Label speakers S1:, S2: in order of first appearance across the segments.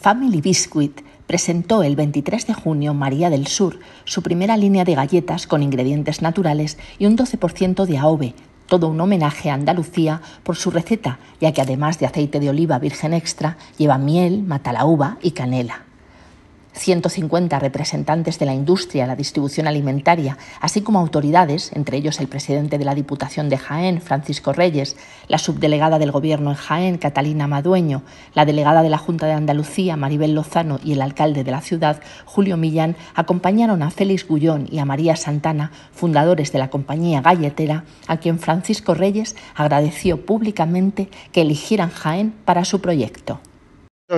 S1: Family Biscuit presentó el 23 de junio María del Sur su primera línea de galletas con ingredientes naturales y un 12% de AOVE, todo un homenaje a Andalucía por su receta, ya que además de aceite de oliva virgen extra, lleva miel, matala y canela. 150 representantes de la industria, la distribución alimentaria, así como autoridades, entre ellos el presidente de la Diputación de Jaén, Francisco Reyes, la subdelegada del Gobierno en Jaén, Catalina Madueño, la delegada de la Junta de Andalucía, Maribel Lozano, y el alcalde de la ciudad, Julio Millán, acompañaron a Félix Gullón y a María Santana, fundadores de la compañía galletera, a quien Francisco Reyes agradeció públicamente que eligieran Jaén para su proyecto.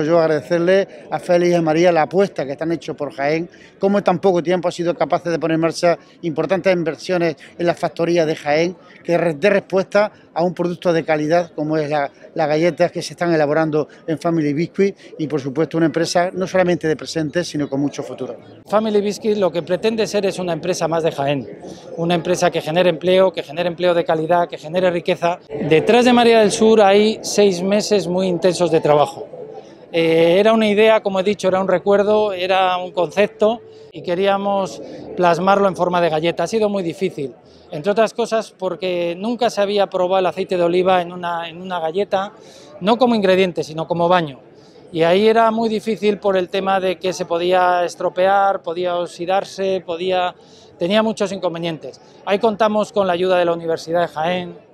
S2: Yo agradecerle a Félix y a María la apuesta que están hecho por Jaén, Como en tan poco tiempo ha sido capaces de poner en marcha importantes inversiones en la factoría de Jaén, que dé respuesta a un producto de calidad como es las la galletas que se están elaborando en Family Biscuit y por supuesto una empresa no solamente de presente, sino con mucho futuro.
S3: Family Biscuit lo que pretende ser es una empresa más de Jaén, una empresa que genere empleo, que genere empleo de calidad, que genere riqueza. Detrás de María del Sur hay seis meses muy intensos de trabajo eh, era una idea, como he dicho, era un recuerdo, era un concepto y queríamos plasmarlo en forma de galleta. Ha sido muy difícil, entre otras cosas porque nunca se había probado el aceite de oliva en una, en una galleta, no como ingrediente, sino como baño. Y ahí era muy difícil por el tema de que se podía estropear, podía oxidarse, podía... tenía muchos inconvenientes. Ahí contamos con la ayuda de la Universidad de Jaén,